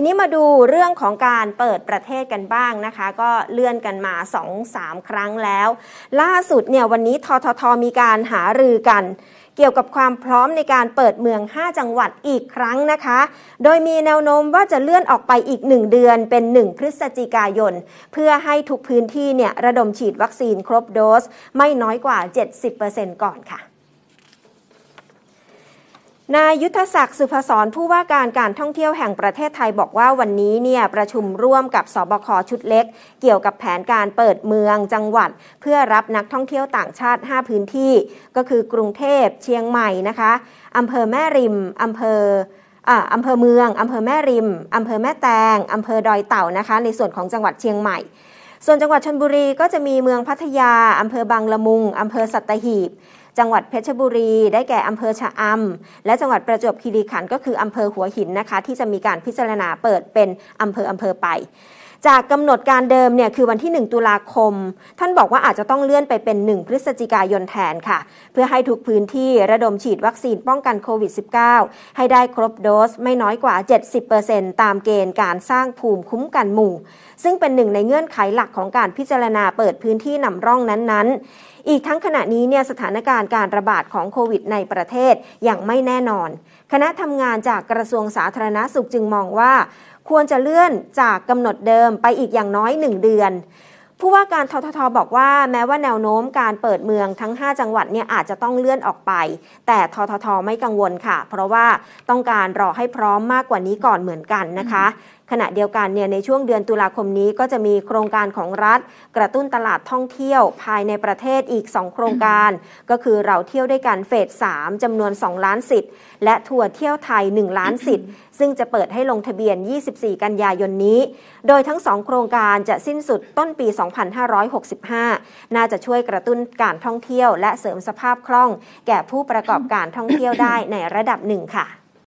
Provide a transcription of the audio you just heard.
ทีนี้มาดูเรื่องของการเปิดประเทศกันบ้างนะคะ ก็เลื่อนกันมา 2-3 ครั้งแล้ว ล่าสุดเนี่ยวันนี้ทททมีการหารือกัน เกี่ยวกับความพร้อมในการเปิดเมือง 5 จังหวัดอีกครั้งนะคะ โดยมีแนวโน้มว่าจะเลื่อนออกไปอีก 1 เดือนเป็น 1พฤศจิกายน เพื่อให้ทุกพื้นที่เนี่ยระดมฉีดวัคซีนครบโดสไม่น้อยกว่า 70%ก่อนค่ะนายยุทธศักดิ์สุภศรผู้ว่าการการท่องเที่ยวแห่งประเทศไทยบอกว่าวันนี้เนี่ยประชุมร่วมกับสบคชุดเล็ก เกี่ยวกับแผนการเปิดเมืองจังหวัด เพื่อรับนักท่องเที่ยวต่างชาติ 5 พื้นที่ก็คือกรุงเทพเชียงใหม่นะคะอำเภอแม่ริมอำเภออำเภอเมืองอำเภอแม่ริมอำเภอแม่แตงอำเภอดอยเต่านะคะในส่วนของจังหวัดเชียงใหม่ ส่วนจังหวัดชนบุรีก็จะมีเมืองพัทยาอำเภอบางละมุงอำเภอสัตหีบจังหวัดเพชรบุรีได้แก่อำเภอชะอำ และจังหวัดประจวบคีรีขันธ์ก็คืออำเภอหัวหินนะคะ ที่จะมีการพิจารณาเปิดเป็นอำเภออำเภอไป จากกำหนดการเดิมเนี่ยคือวันที่ 1 ตุลาคม ท่านบอกว่าอาจจะต้องเลื่อนไปเป็น 1 พฤศจิกายนแทนค่ะเพื่อให้ทุกพื้นที่ระดมฉีดวัคซีนป้องกันโควิด -19 ให้ได้ครบโดสไม่น้อยกว่า70%ตามเกณฑ์การสร้างภูมิคุ้มกันหมู่ซึ่งเป็นหนึ่งในเงื่อนไขหลักของการพิจารณาเปิดพื้นที่นำร่องนั้นๆอีกทั้งขณะนี้เนี่ยสถานการณ์การระบาดของโควิดในประเทศยังไม่แน่นอน คณะทำงานจากกระทรวงสาธารณาสุขจึงมองว่า ควรจะเลื่อนจากกำหนดเดิมไปอีกอย่างน้อยหนึ่งเดือนผู้ว่าการทททบอกว่าแม้ว่าแนวโน้มการเปิดเมืองทั้ง 5 จังหวัดเนี่ยอาจจะต้องเลื่อนออกไป แต่ทททไม่กังวลค่ะ เพราะว่าต้องการรอให้พร้อมมากกว่านี้ก่อนเหมือนกันนะคะขณะเดียวกันเนี่ยในช่วงเดือนตุลาคมนี้ก็จะมีโครงการของรัฐกระตุ้นตลาดท่องเที่ยวภายในประเทศอีก 2 โครงการ ก็คือเราเที่ยวด้วยกันเฟส3จำนวน2ล้านสิทธิ์และทัวร์เที่ยวไทย 1 ล้านสิทธิ์ซึ่งจะเปิดให้ลงทะเบียน 24 กันยายนนี้ โดยทั้ง 2 โครงการจะสิ้นสุดต้นปี 2565 น่าจะช่วยกระตุ้นการท่องเที่ยวและเสริมสภาพคล่อง แก่ผู้ประกอบการท่องเที่ยวได้ในระดับหนึ่งค่ะ